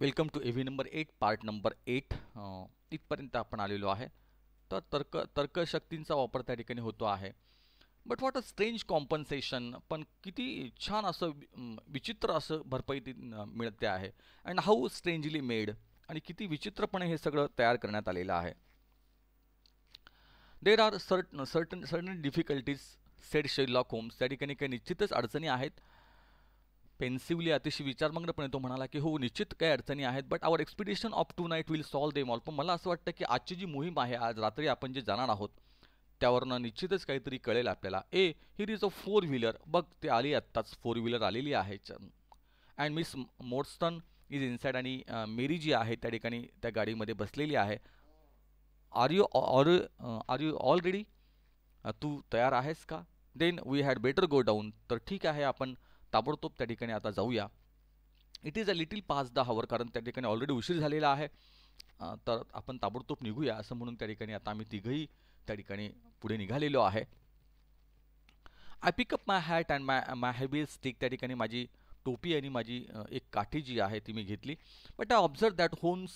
Welcome to एव्ही number eight part number eight तिथपर्यंत आपण आलेलो आहे तर तर्क तर्कशक्तींचा वापर त्या ठिकाणी होतो आहे but what a strange compensation पण किती छान असं विचित्र असं भरपाई ती मिळते आहे अँड हाऊ स्ट्रेंजली मेड आणि किती विचित्रपणे हे सगळं तयार करण्यात आलेलं आहे there are cert certain certain difficulties set Sherlock Holmes त्या ठिकाणी काही निश्चितच अडचणी आहेत पेन्सिवली अतिशय विचारमग्नपणे तो म्हणाला की हो निश्चित काही अडचणी आहेत but our expedition of tonight will solve them all पण मला असं वाटतं की आजची जी मोहीम आहे आज रात्री आपण जे जाणार आहोत त्यावरनं निश्चितच काहीतरी कळेल आपल्याला ए हिर इज अ फोर व्हीलर बघ ते आली आत्ताच फोर व्हीलर आलेली आहे and Miss Morstan is inside आणि मेरी जी आहे त्या ठिकाणी त्या गाडीमध्ये बसलेली आहे are you or are you already तू तयार आहेस का then we had better go down तर ठीक आहे आपण ताबडतोब त्या ठिकाणी आता जाऊया it is a little past the hour कारण त्या ठिकाणी ऑलरेडी उशीर झालेला आहे तर आपण ताबडतोब निघूया असं म्हणून त्या ठिकाणी आता आम्ही तिघही त्या ठिकाणी पुढे निघालेलो आहे I pick up my hat and my my heavy stick त्या ठिकाणी माझी टोपी आणि माझी एक काठी जी आहे ती मी घेतली but I observe that Holmes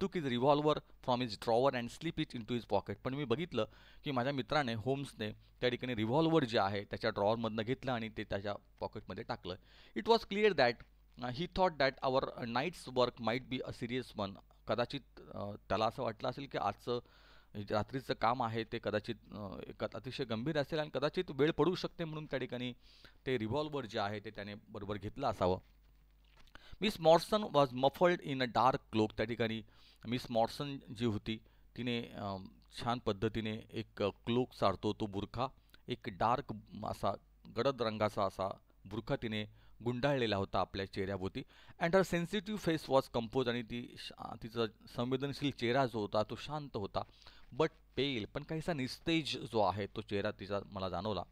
took his revolver from his drawer and slip it into his pocket पण मी बघितलं की माझ्या मित्राने होम्सने त्या ठिकाणी रिव्हॉल्वर जे आहे त्याच्या ड्रॉवरमधनं घेतलं आणि ते त्याच्या पॉकेटमध्ये टाकलं it was clear that he thought that our night's work might be a serious one कदाचित त्याला असं वाटलं असेल की आजचं रात्रीचं काम आहे ते कदाचित अतिशय गंभीर असेल आणि कदाचित वेळ पडू शकते म्हणून त्या ठिकाणी ते रिव्हॉल्वर जे आहे ते त्याने बरोबर घेतलं असावं Miss Morstan was muffled in a dark cloak त्या ठिकाणी मिस मॉर्सन जी होती तिने छान पद्धतीने एक क्लोक सारतो तो बुरखा एक डार्क असा गडद रंगाचा असा बुरखा तिने गुंडाळलेला होता आपल्या चेहऱ्याभोवती and her sensitive face was compose आणि ती तिचा संवेदनशील चेहरा जो होता तो शांत होता बट पेल पण काहीसा निस्तेज जो आहे तो चेहरा तिचा मला जाणवला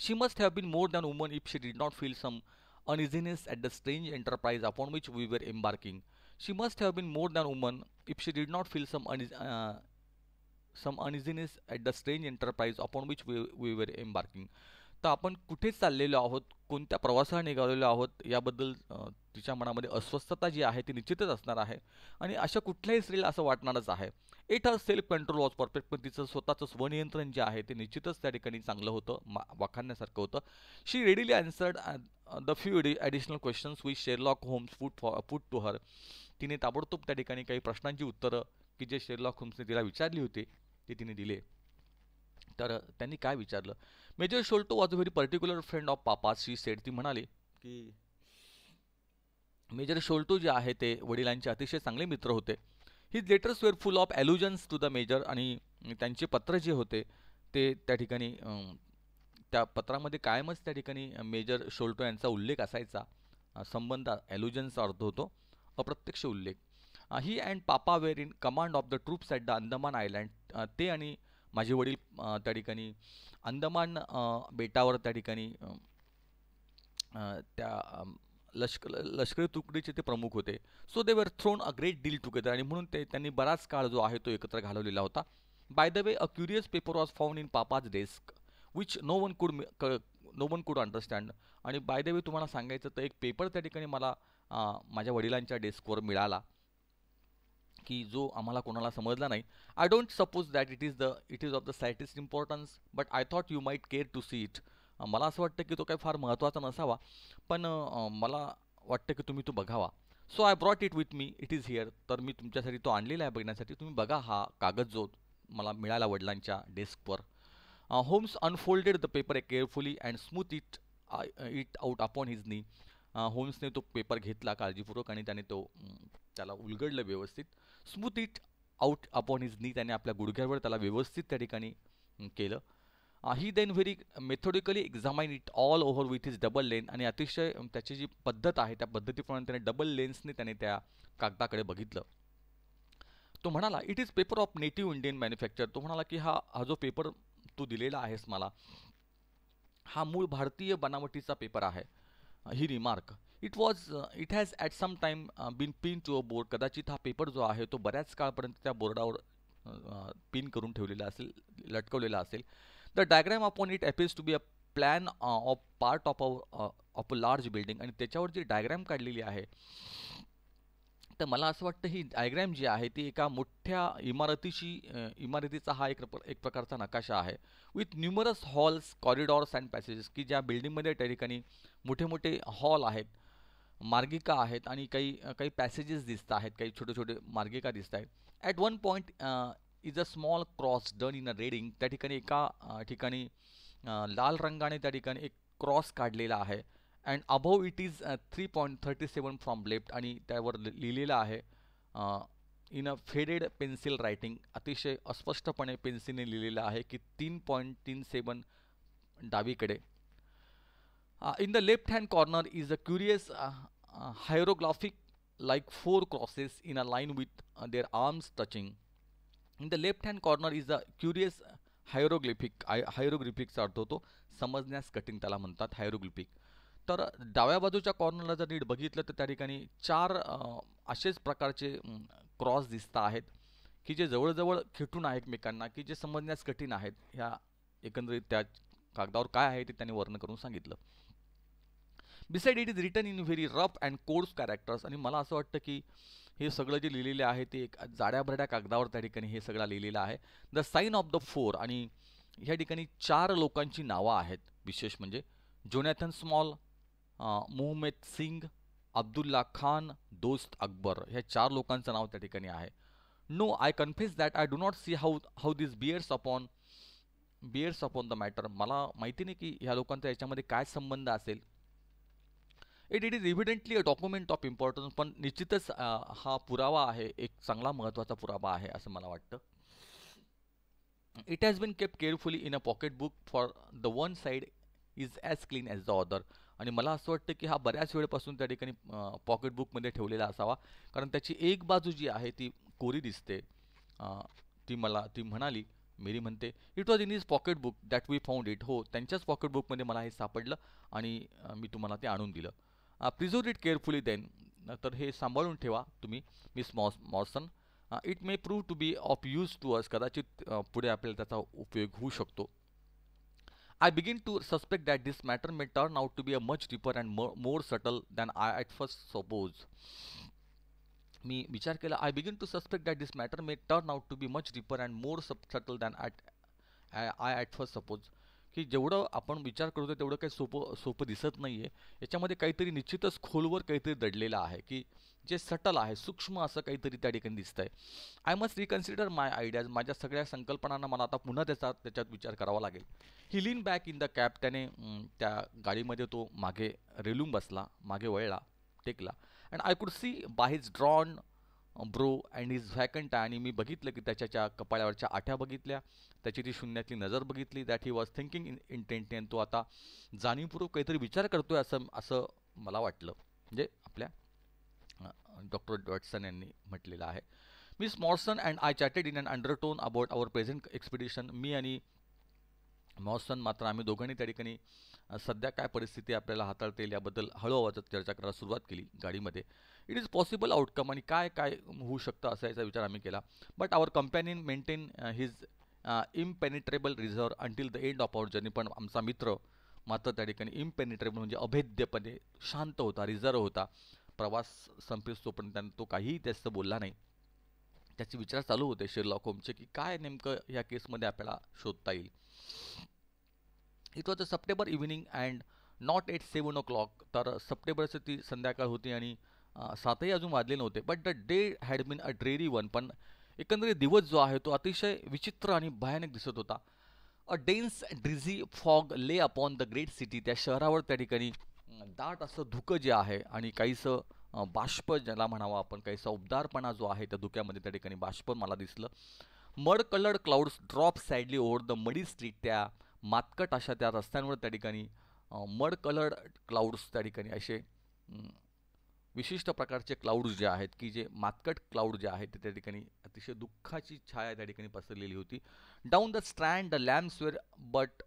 she must have been more than woman if she did not feel some uneasiness at the strange enterprise upon which we were embarking she must have been more than woman if she did not feel some un some uneasiness at the strange enterprise upon which we we were embarking तर आपण कुठे चाललेलो आहोत कोणत्या प्रवासाला निघालेलो आहोत याबद्दल तिच्या मनामध्ये अस्वस्थता जी आहे ती निश्चितच असणार आहे आणि अशा कुठल्याही स्त्रीला असं वाटणारच आहे इट हा सेल्फ कंट्रोल वॉज परफेक्ट पण तिचं स्वतःचं स्वनियंत्रण जे आहे ते निश्चितच त्या ठिकाणी चांगलं होतं मा वाखाणण्यासारखं होतं she readily answered the few additional questions with Sherlock Holmes food for food to her तिने ताबडतोब त्या ठिकाणी काही प्रश्नांची उत्तरं की जे शेरलॉक होम्सने तिला विचारली होती ते तिने दिले तर त्यांनी काय विचारलं Major Sholto was a very particular friend of papa she said ती म्हणाली की मेजर शोल्टो जे आहे ते वडिलांचे अतिशय चांगले मित्र होते his letters were full of allusions to the Major आणि त्यांचे पत्र जे होते ते त्या ठिकाणी त्या पत्रामध्ये कायमच त्या ठिकाणी मेजर शोल्टो यांचा उल्लेख असायचा संबंध ॲल्युजन्सचा अर्थ होतो अप्रत्यक्ष उल्लेख he and papa were in command of the troops at the Andaman island ते आणि माझे वडील त्या ठिकाणी अंदमान बेटावर त्या ठिकाणी त्या लष्क लष्करी तुकडीचे ते प्रमुख होते so they were thrown a great deal together आणि म्हणून ते त्यांनी बराच काळ जो आहे तो एकत्र घालवलेला होता by the way a curious paper was found in papa's desk which no one could no one could understand आणि बाय द वे तुम्हाला सांगायचं तर एक पेपर त्या ठिकाणी मला माझ्या वडिलांच्या डेस्कवर मिळाला की जो आम्हाला कोणाला समजला नाही I don't suppose that it is the it is of the slightest importance but I thought you might care to see it मला असं वाटतं की तो काही फार महत्त्वाचा नसावा पण मला वाटतं की तुम्ही तो बघावा so I brought it with me it is here तर मी तुमच्यासाठी तो आणलेला आहे बघण्यासाठी तुम्ही बघा हा कागद जो मला मिळाला वडिलांच्या डेस्कवर Holmes unfolded the paper a carefully and smooth it it out upon his knee होम्सने तो पेपर घेतला काळजीपूर्वक आणि त्याने तो त्याला उलगडलं व्यवस्थित smooth it out upon his knee त्याने आपल्या गुडघ्यावर त्याला व्यवस्थित त्या ठिकाणी केलं he then very methodically examine it all over with his double lens आणि अतिशय त्याची जी पद्धत आहे त्या पद्धतीप्रमाणे त्याने डबल लेन्सने त्याने त्या कागदाकडे बघितलं तो म्हणाला it is paper of native Indian manufacture तो म्हणाला की हा हा जो पेपर तू दिलेला आहेस मला हा मूळ भारतीय बनावटीचा पेपर आहे he remark it was it has at some time been pin to a board कदाचित हा पेपर जो आहे तो बऱ्याच काळपर्यंत त्या बोर्डावर पिन करून ठेवलेला असेल लटकवलेला असेल the diagram upon it appears to be a plan of part of of a large building आणि त्याच्यावर जी डायग्रॅम काढलेली आहे तर मला असं वाटतं ही डायग्रॅम जी आहे ती एका मोठ्या इमारतीशी इमारतीचा हा एक एक प्रकारचा नकाशा आहे with numerous halls corridors and passages की ज्या बिल्डिंगमध्ये त्या ठिकाणी मोठे मोठे हॉल आहेत मार्गिका आहेत आणि काही काही पॅसेजेस दिसत आहेत काही छोटे छोटे मार्गिका दिसत आहेत at one point is a small cross done in a red ink त्या ठिकाणी एका ठिकाणी लाल रंगाने त्या ठिकाणी एक क्रॉस काढलेला आहे and above it is three point thirty seven from left आणि त्यावर लिहिलेलं आहे in a faded pencil writing अतिशय अस्पष्टपणे पेन्सिलने लिहिलेलं आहे की तीन पॉईंट तीन सेवन डावीकडे in the left hand corner is a curious hieroglyphic like four crosses in a line with their arms touching in the left hand corner is a curious hieroglyphic hi हायरोग्लिफिकचा अर्थ होतो समजण्यास कठीण त्याला म्हणतात hieroglyphic तर डाव्या बाजूच्या कॉर्नरला जर नीट बघितलं तर त्या ठिकाणी चार असेच प्रकारचे क्रॉस दिसता आहेत की जे जवळजवळ खिटून आहे एकमेकांना की जे समजण्यास कठीण आहेत ह्या एकंदरीत त्या कागदावर काय आहे ते त्यांनी वर्णन करून सांगितलं beside it is written in very rough and coarse characters आणि मला असं वाटतं की हे सगळं जे लिहिलेलं आहे ते एक जाड्याभरड्या कागदावर त्या ठिकाणी हे सगळं लिहिलेलं आहे the sign of the four आणि ह्या ठिकाणी चार लोकांची नावं आहेत विशेष म्हणजे जोनॅथन स्मॉल मोहम्मद सिंग अब्दुल्ला खान दोस्त अकबर ह्या चार लोकांचं नाव त्या ठिकाणी आहे no I confess that I do not see how how this bears upon bears upon the matter मला माहिती नाही की ह्या लोकांचा याच्यामध्ये काय संबंध असेल it it is evidently a document of importance पण निश्चितच हा पुरावा आहे एक चांगला महत्त्वाचा पुरावा आहे असं मला वाटतं it has been kept carefully in a pocket book for the one side is as clean as the other आणि मला असं वाटतं की हा बऱ्याच वेळेपासून त्या ठिकाणी पॉकेटबुकमध्ये ठेवलेला असावा कारण त्याची एक बाजू जी आहे ती कोरी दिसते ती मला ती म्हणाली मेरी म्हणते it was in his book that we found it हो त्यांच्याच पॉकेटबुकमध्ये मला हे सापडलं आणि मी तुम्हाला ते आणून दिलं प्रिझर्व इट केअरफुली देन तर हे सांभाळून ठेवा तुम्ही Miss Moss Morstan it may prove to be of use to us कदाचित पुढे आपल्याला त्याचा उपयोग होऊ शकतो I begin to suspect that this matter may turn out to be a much deeper and more, more subtle than I at first suppose. मी विचार केला I begin to suspect that this matter may turn out to be much deeper and more sub subtle than at I at first suppose की जेवढं आपण विचार करतो तेवढं काही सोपं सोपं दिसत नाही आहे याच्यामध्ये काहीतरी निश्चितच खोलवर काहीतरी दडलेलं आहे की जे सटल आहे सूक्ष्म असं काहीतरी त्या ठिकाणी दिसत आहे I must reconsider my ideas माझ्या सगळ्या संकल्पनांना मला आता पुन्हा त्याचा त्याच्यात विचार करावा लागेल he lean back in the cab त्याने त्या गाडीमध्ये तो मागे रेलून बसला मागे वळला टेकला and I could see by his drawn brow and his vacant आणि मी बघितलं की त्याच्या कपाळ्यावरच्या कपाळावरच्या आठ्या बघितल्या त्याची ती शून्यातली नजर बघितली that he was thinking in intently तो आता जाणीवपूर्वक काहीतरी विचार करतोय असं असं मला वाटलं म्हणजे आपल्या डॉक्टर डॉटसन यांनी म्हटलेलं आहे Miss Morstan and I chatted in and undertone about our present expedition मी आणि मॉर्सन मात्र आम्ही दोघांनी त्या ठिकाणी सध्या काय परिस्थिती आपल्याला हाताळता येईल याबद्दल हळूहळू चर्चा करायला सुरुवात केली गाडीमध्ये इट इज पॉसिबल आउटकम आणि काय काय होऊ शकतं असा याचा विचार आम्ही केला but our companion maintain his impenetrable reserve until the end of our journey पण आमचा मित्र मात्र त्या ठिकाणी इम्पेनिट्रेबल म्हणजे अभेद्यपणे शांत होता रिझर्व होता प्रवास संपेस पण त्यांनी तो काहीही त्याचं बोलला नाही त्याचे विचार चालू होते शिरलॉक होमचे की काय नेमकं या केसमध्ये आपल्याला शोधता येईल it was September evening and not yet seven o'clock तर सप्टेंबरची ती संध्याकाळ होती आणि सातही अजून वाजले नव्हते but the day had been a dreary one पण एकंदरीत दिवस जो आहे तो अतिशय विचित्र आणि भयानक दिसत होता a dense drizzly fog lay upon the great city त्या शहरावर त्या ठिकाणी दाट असं धुकं जे आहे आणि काहीसं बाष्प ज्याला म्हणावं आपण काहीसा उबदारपणा जो आहे त्या धुक्यामध्ये त्या ठिकाणी बाष्प मला दिसलं mud coloured clouds drop sadly over the muddy street त्या मातकट अशा त्या रस्त्यांवर त्या ठिकाणी मड कलर्ड क्लाउड्स त्या ठिकाणी असे विशिष्ट प्रकारचे क्लाउड्स जे आहेत की जे मातकट क्लाउड जे आहेत ते त्या ठिकाणी अतिशय दुःखाची छाया त्या ठिकाणी पसरलेली होती down the Strand the lamps were but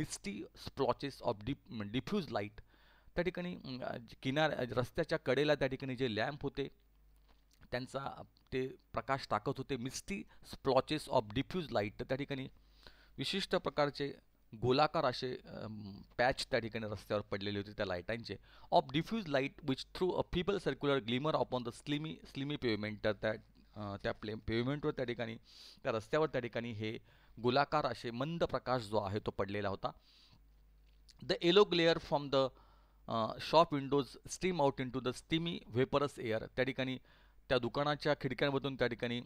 misty splotches of dip diffuse light त्या ठिकाणी किनार रस्त्याच्या कडेला त्या ठिकाणी जे लॅम्प होते त्यांचा ते प्रकाश टाकत होते misty splotches of diffuse light त्या ठिकाणी विशिष्ट प्रकारचे गोलाकार असे पॅच त्या ठिकाणी रस्त्यावर पडलेले होते त्या लाईटांचे of diffuse light which through a feeble circular glimmer on the slimy slimy pavement तर त्या त्या प्ले पेवमेंटवर त्या ठिकाणी त्या रस्त्यावर त्या ठिकाणी हे गोलाकार असे मंद प्रकाश जो आहे तो पडलेला होता the yellow glare from the shop windows steam out into the steamy vaporous air त्या ठिकाणी त्या दुकानाच्या खिडक्यांमधून त्या ठिकाणी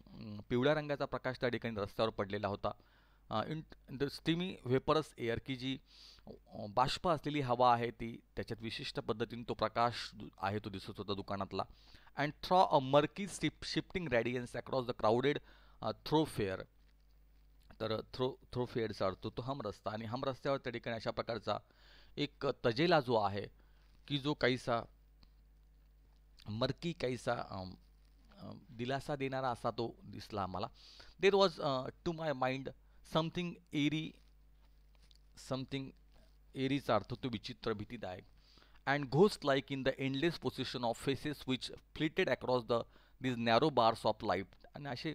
पिवळ्या रंगाचा प्रकाश त्या ठिकाणी रस्त्यावर पडलेला होता in the steamy vaporous air की जी बाष्प असलेली हवा आहे ती त्याच्यात विशिष्ट पद्धतीने तो प्रकाश आहे तो दिसत होता दुकानातला and threw a murky step shifting radiance across the crowded thoroughfare तर थ्रो थ्रो फेअरचा अर्थ तो हम रस्ता आणि हम रस्त्यावर त्या ठिकाणी अशा प्रकारचा एक तजेला जो आहे की जो काहीसा मरकी काहीसा दिलासा देणारा असा तो दिसला आम्हाला there was to my mind something eerie something एरीचा अर्थ तो विचित्र भीतीदायक and ghost like in the endless position of faces which flitted across the these narrow bars of life आणि असे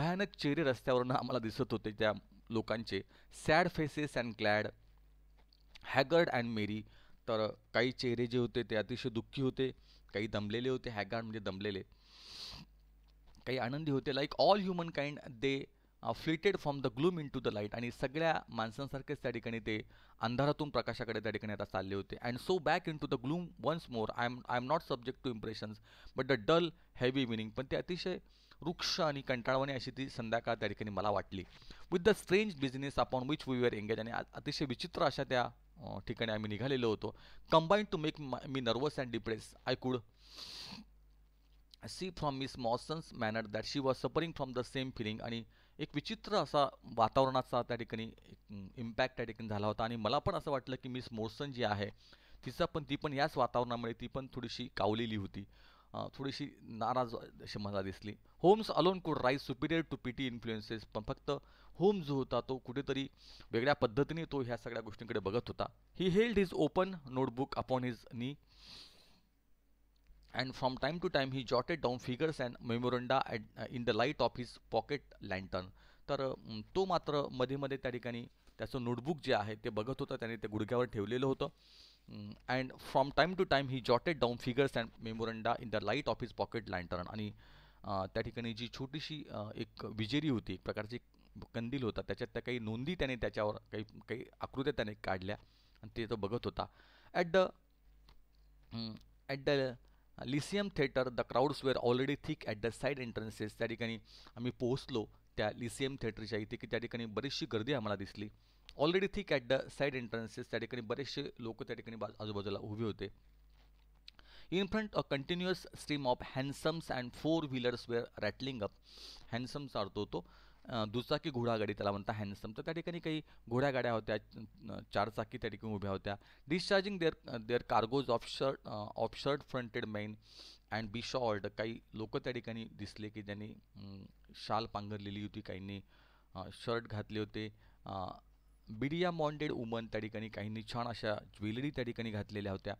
भयानक चेहरे रस्त्यावरून आम्हाला दिसत होते त्या लोकांचे sad faces and glad haggard and merry तर काही चेहरे जे होते ते अतिशय दुःखी होते काही दमलेले होते हॅगार्ड म्हणजे दमलेले काही आनंदी होते like all human kind they flitted from the gloom into the light आणि सगळ्या माणसांसारखेच त्या ठिकाणी ते अंधारातून प्रकाशाकडे त्या ठिकाणी आता चालले होते and so back into the gloom once more I am I am not subject to impressions but the dull heavy meaning पण ते अतिशय वृक्ष आणि कंटाळवाणी अशी ती संध्याकाळ त्या ठिकाणी मला वाटली with the strange business upon which we were engage आणि अतिशय विचित्र अशा त्या ठिकाणी आम्ही निघालेलो होतो combine to make me nervous and depress I could see from Miss Morstan's manner that she was suffering from the same feeling आणि एक विचित्र असा वातावरणाचा त्या ठिकाणी इम्पॅक्ट त्या ठिकाणी झाला होता आणि मला पण असं वाटलं की मिस मोर्सन जी आहे तिचा पण ती पण याच वातावरणामुळे ती पण थोडीशी कावलेली होती थोडीशी नाराज अशी मला दिसली Holmes alone could rise superior to P T influences पण फक्त होम जो होता तो कुठेतरी वेगळ्या पद्धतीने तो ह्या सगळ्या गोष्टींकडे बघत होता he held his open notebook upon his knee and from time to time he jotted down figures and memoranda at in the light of his pocket lantern तर तो मात्र मध्ये मध्ये त्या ठिकाणी त्याचं नोटबुक जे आहे ते बघत होता त्याने ते गुडघ्यावर ठेवलेलं होतं and from time to time he jotted down figures and memoranda in the light of his pocket lantern आणि uh, त्या ठिकाणी जी छोटीशी uh, एक विजेरी होती एक प्रकारची कंदील होता त्याच्यात त्या काही नोंदी त्याने त्याच्यावर काही काही आकृत्या त्याने काढल्या आणि ते तो बघत होता at the at the Lyceum theatre the crowds were already thick at the side entrances त्या ठिकाणी आम्ही पोहोचलो त्या लिसियम थिएटरच्या इथे की त्या ठिकाणी बरीचशी गर्दी आम्हाला दिसली already thick at the side entrances त्या ठिकाणी बरेचसे लोक त्या ठिकाणी आजूबाजूला उभे होते in front a continuous stream of hansoms and four wheelers were rattling up hansoms अर्थ होतो दुचाकी घोडागाडी त्याला म्हणता हँडसम तर त्या ठिकाणी काही घोड्यागाड्या होत्या चारचाकी त्या ठिकाणी उभ्या होत्या discharging their their cargoes of shirt of shirt fronted men and beshawled काही लोक त्या ठिकाणी दिसले की ज्यांनी शाल पांघरलेली होती काहींनी शर्ट घातले होते बिडिया मॉन्डेड वुमन त्या ठिकाणी काहींनी छान अशा ज्वेलरी त्या ठिकाणी घातलेल्या होत्या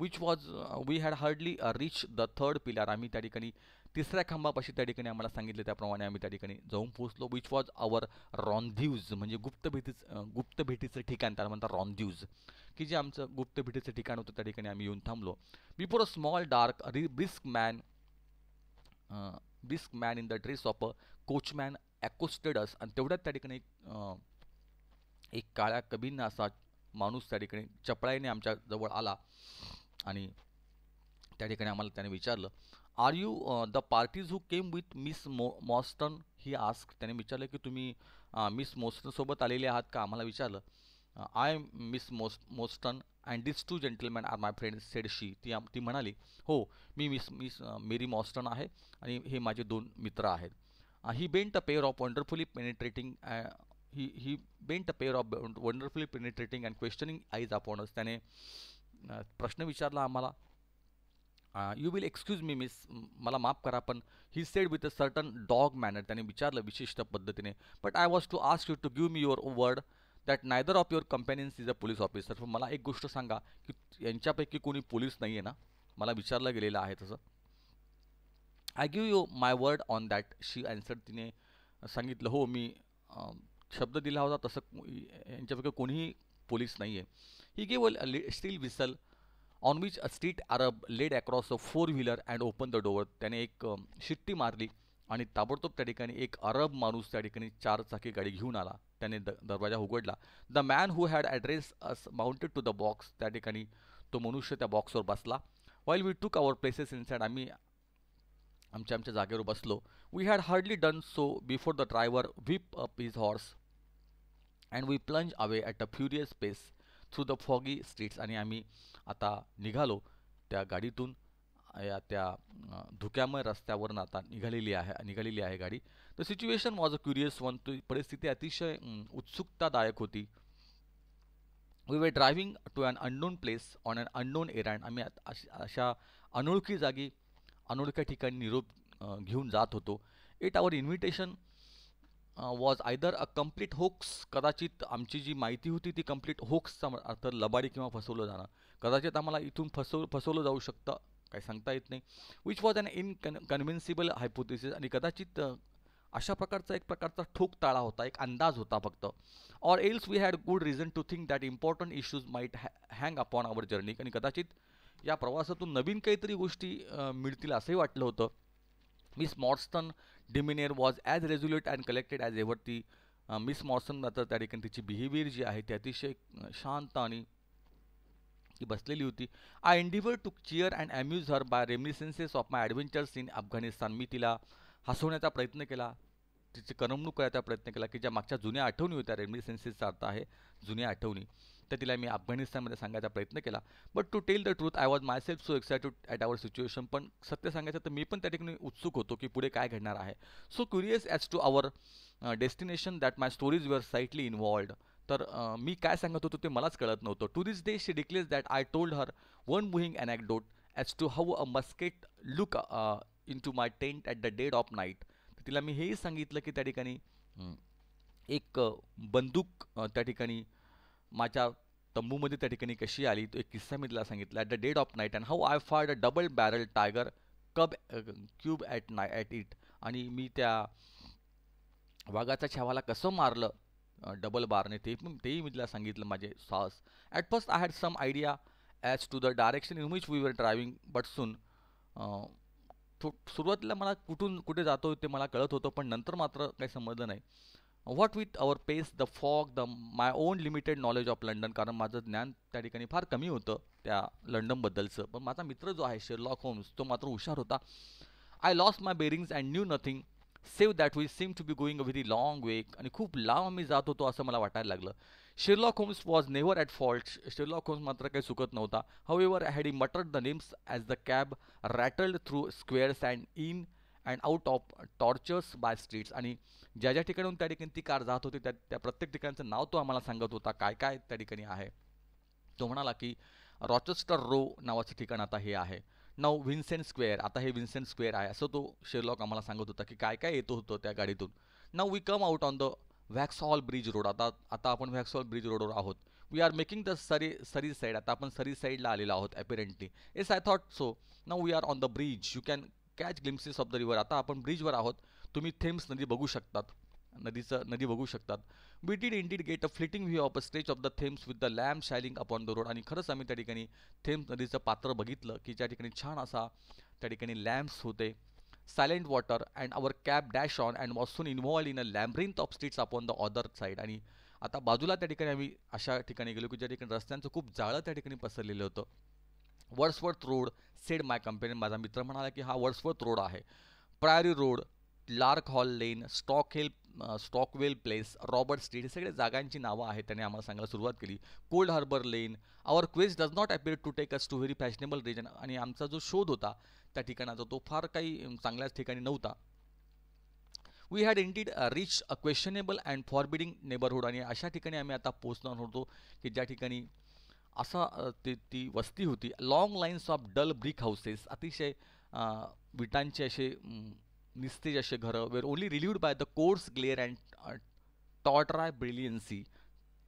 which was we had hardly reach the third pillar आम्ही त्या ठिकाणी तिसऱ्या खांबापाशी त्या ठिकाणी आम्हाला सांगितलं त्याप्रमाणे आम्ही त्या ठिकाणी जाऊन पोहोचलो विच वॉज आवर रॉनध्यूज म्हणजे गुप्त भेटीच गुप्त भेटीचं ठिकाण त्याला म्हणतात रॉनध्यूज की जे आमचं गुप्त भेटीचं ठिकाण होतं त्या ठिकाणी आम्ही येऊन थांबलो बिफोर अ स्मॉल डार्क रि brisk man brisk man in the dress of a coachman accosted us आणि तेवढ्याच त्या ठिकाणी एक काळ्या कबीन असा माणूस त्या ठिकाणी चपळाईने आमच्या जवळ आला आणि त्या ठिकाणी आम्हाला त्याने विचारलं are you the parties who came with Miss मो मॉस्टन ही आस्क त्याने विचारलं की तुम्ही मिस uh, मोस्टनसोबत आलेले आहात का आम्हाला विचारलं आय एम मिस मोस्ट Morstan and this two gentleman are my friend said she ती ती म्हणाली हो मी मिस मिस मेरी मॉस्टन आहे आणि हे माझे दोन मित्र आहेत he bent a pair of wonderfully penetrating he he bent a pair of wonderfully penetrating and questioning eyes upon त्याने प्रश्न विचारला आम्हाला you will excuse me Miss मला माफ करा पण he said with a certain dog manner त्याने विचारलं विशिष्ट पद्धतीने but I was to ask you to give me your word that neither of your companions is a police officer मला एक गोष्ट सांगा की यांच्यापैकी कोणी पोलीस नाही आहे ना मला विचारलं गेलेलं आहे तसं I give you my word on that she answer तिने सांगितलं हो मी शब्द दिला होता तसं यांच्यापैकी कोणीही पोलीस नाही आहे ही केवल steel whistle on which a street Arab led across a four wheeler and open the door त्याने एक शिट्टी मारली आणि ताबडतोब त्या ठिकाणी एक अरब माणूस त्या ठिकाणी चार चाकी गाडी घेऊन आला त्याने द दरवाजा उघडला the man who had address us mounted to the box त्या ठिकाणी तो मनुष्य त्या बॉक्सवर बसला वाईल वी टूक आवर प्लेसेस इनसाईड आम्ही आमच्या आमच्या जागेवर बसलो We had hardly done so before the driver whipped up his horse and we plunge away at a furious pace through the foggy streets आणि आम्ही आता निघालो त्या गाडीतून या त्या धुक्यामय रस्त्यावरून आता निघालेली आहे निघालेली आहे गाडी the situation was a curious one ती परिस्थिती अतिशय उत्सुकतादायक होती we were driving to an unknown place on an unknown errand आम्ही अशा अनोळखी जागी अनोळख्या ठिकाणी निरोप घेऊन जात होतो it our invitation was either a complete hoax कदाचित आमची जी माहिती होती ती कम्प्लीट होक्सचा अर्थ लबाडी किंवा फसवलं जाणं कदाचित आम्हाला इथून फसव फसवलं जाऊ शकतं काही सांगता येत नाही विच वॉज अन इन कन कन्व्हिन्सिबल हायपोथिसिस आणि कदाचित अशा प्रकारचा एक प्रकारचा ठोक ताळा होता एक अंदाज होता फक्त or else we had good reason to think that important issues might हॅ हँग अपॉन आवर जर्नी आणि कदाचित या प्रवासातून नवीन काहीतरी गोष्टी मिळतील असंही वाटलं होतं Miss Morstan demeanour was as resolute and collected as ever ती मिस मॉर्सन आता त्या ठिकाणी तिची बिहेवियर जी आहे ती अतिशय शांत आणि ती बसलेली होती I endeavour to cheer and amuse her by reminiscences of my adventures in Afghanistan मी तिला हसवण्याचा प्रयत्न केला तिची करमणूक करायचा प्रयत्न केला की ज्या मागच्या जुन्या आठवणी होत्या रेमिसेन्सेसचा अर्थ आहे जुन्या आठवणी तर तिला मी अफगाणिस्तानमध्ये सांगायचा प्रयत्न केला but to tell the truth I was myself so excited at our situation पण सत्य सांगायचं तर मी पण त्या ठिकाणी उत्सुक होतो की पुढे काय घडणार आहे so curious as to our destination that my stories were slightly involved तर मी काय सांगत होतो ते मलाच कळत नव्हतं to this day she declares that I told her one moving dote as to how a musket look into my tent at the dead of night तर तिला मी हेही सांगितलं की त्या ठिकाणी एक बंदूक त्या ठिकाणी माझ्या तंबूमध्ये त्या ठिकाणी कशी आली तो एक किस्सा मी तिला सांगितला at the date of night and how I far the double barrel tiger cub cube at नाय ॲट इट आणि मी त्या वाघाच्या छावाला कसं मारलं डबल बारने ते तेही मी तिला सांगितलं माझे साहस at first I had some idea as to the direction in which we were driving but soon सुरुवातीला मला कुठून कुठे जातो ते मला कळत होतं पण नंतर मात्र काही समजलं नाही what with our pace the fog the my own limited knowledge of London कारण माझं ज्ञान त्या ठिकाणी फार कमी होतं त्या लंडनबद्दलचं पण माझा मित्र जो आहे शेरलॉक होम्स तो मात्र हुशार होता I lost my bearings and knew nothing save that we seem to be going a very long wake आणि खूप लांब आम्ही जात होतो असं मला वाटायला लागलं Sherlock Holmes was never at fault Sherlock Holmes मात्र काही चुकत नव्हता हाऊ एव्हर हॅड ई mutter the names as the cab rattled through squares and in and out of tortures by streets आणि ज्या ज्या ठिकाणून त्या ठिकाणी ती कार जात होती त्या त्या प्रत्येक ठिकाणचं नाव तो आम्हाला सांगत होता काय काय त्या ठिकाणी आहे तो म्हणाला की रॉचेस्टर रो नावाचं ठिकाण आता हे आहे नाव विन्सेंट स्क्वेअर आता हे विन्सेंट स्क्वेअर आहे असं तो शेरलॉक आम्हाला सांगत होता की काय काय येतो होतं त्या गाडीतून now we come out on the Vauxhall bridge road आता आता आपण व्हॅक्स हॉल ब्रिज रोडवर आहोत वी आर मेकिंग द सरी सरी साईड आता आपण सरी साईडला आलेलो आहोत apparently as I thought so now we are on the bridge you can catch glimpses of the river आता आपण ब्रिजवर आहोत तुम्ही थेम्स नदी बघू शकतात नदीचं नदी बघू शकतात we did indeed get a flitting view of a stage of the Thames with the lamp shining upon the road आणि खरंच आम्ही त्या ठिकाणी थेम्स नदीचं पात्र बघितलं की ज्या ठिकाणी छान असा त्या ठिकाणी लॅम्प्स होते silent water and our cab dash on and was soon involved in a labyrinth of streets upon the other side आणि आता बाजूला त्या ठिकाणी आम्ही अशा ठिकाणी गेलो की ज्या ठिकाणी रस्त्यांचं खूप जाळं त्या ठिकाणी पसरलेलं होतं Wordsworth Road said my companion माझा मित्र म्हणाला की हा वर्सवर्थ रोड आहे Priory Road Lark Hall Lane Stock Hill Stockwell Place Robert Street हे सगळे जागांची नावं आहेत त्याने आम्हाला सांगायला सुरुवात केली Cold Harbour Lane our quest does not appear to take us to very fashionable region आणि आमचा जो शोध होता त्या ठिकाणाचा तो फार काही चांगल्याच ठिकाणी नव्हता we had indeed reach a questionable and forbidding neighbourhood आणि अशा ठिकाणी आम्ही आता पोचणार होतो की ज्या ठिकाणी असा ती ती वस्ती होती long lines of dull brick houses अतिशय विटांचे असे निस्तेज असे घरं were only relieved by the coarse glare and tawdry brilliancy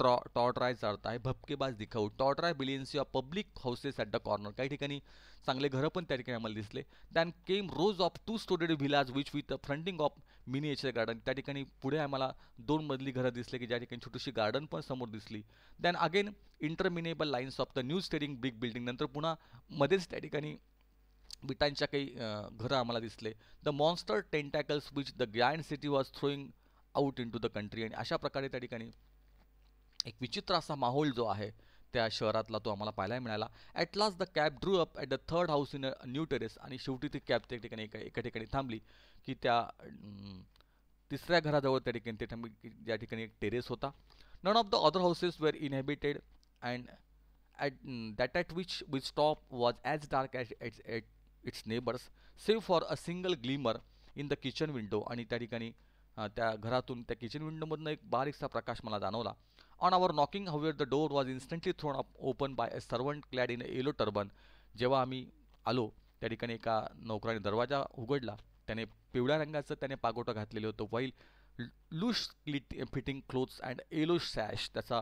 tawdry चालत आहे भपकेबाज दिखाऊ tawdry brilliance of public houses at the corner काही ठिकाणी चांगले घरं पण त्या ठिकाणी आम्हाला दिसले then came rows of two storied villas which with fronting of miniature garden त्या ठिकाणी पुढे आम्हाला दोन मजली घरं दिसले की ज्या ठिकाणी छोटीशी गार्डन पण समोर दिसली then again interminable lines of the new staring big building नंतर पुन्हा मध्येच त्या ठिकाणी विटांच्या काही घरं आम्हाला दिसले the monster tentacles which the grand city was throwing out into the country आणि अशा प्रकारे त्या ठिकाणी एक विचित्र असा माहोल जो आहे त्या शहरातला तो आम्हाला पाहायला मिळाला at last the cab drew up at the third house in a new terrace आणि शेवटी ती कॅब त्या ठिकाणी एका एका ठिकाणी थांबली की त्या तिसऱ्या घराजवळ त्या ठिकाणी त्या ज्या ठिकाणी एक टेरेस होता none of the other houses were inhabited and at that at which which stop was as dark at its neighbours save for a single glimmer in the kitchen window आणि त्या ठिकाणी त्या घरातून त्या किचन विंडोमधनं एक बारीकसा प्रकाश मला जाणवला on our knocking however the door was instantly thrown up open by a servant clad in a yellow turban जेव्हा आम्ही आलो त्या ठिकाणी एका नोकराने दरवाजा उघडला त्याने पिवळ्या रंगाचं त्याने पागोटं घातलेलं होतं while loose lit fitting clothes and yellow sash त्याचा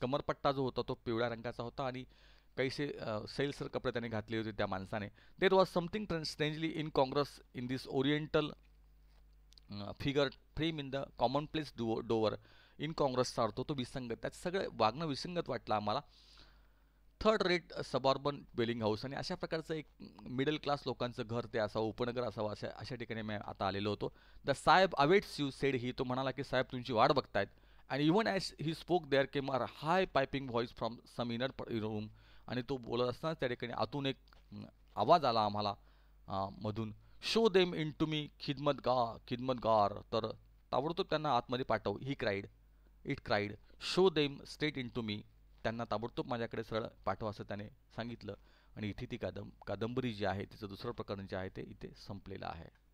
कमरपट्टा जो होता तो पिवळ्या रंगाचा होता आणि काहीसे सैलसर कपडे त्याने घातले होते त्या माणसाने there was something strangely incongruous in this oriental figure frame in the commonplace doorway in काँग्रेसचा अर्थ तो विसंगत त्यात सगळं वागणं विसंगत वाटलं आम्हाला third rate suburban dwelling house आणि अशा प्रकारचं एक मिडल क्लास लोकांचं घर ते असावं उपनगर असावं अशा अशा ठिकाणी मी आता आलेलो होतो the sahib awaits you said he तो म्हणाला की साहेब तुमची वाट बघतायत and even as he spoke there came a high piping voice from some inner room आणि तो बोलत असताना त्या ठिकाणी आतून एक आवाज आला आम्हाला मधून show them in to me khidmatgar khidmatgar तर ताबडतोब त्यांना आतमध्ये पाठव he cried it cried show them straight in to me त्यांना ताबडतोब माझ्याकडे सरळ पाठवा असं त्याने सांगितलं आणि इथे ती कादं कादंबरी जी आहे तिचं दुसरं प्रकरण जे आहे ते इथे संपलेलं आहे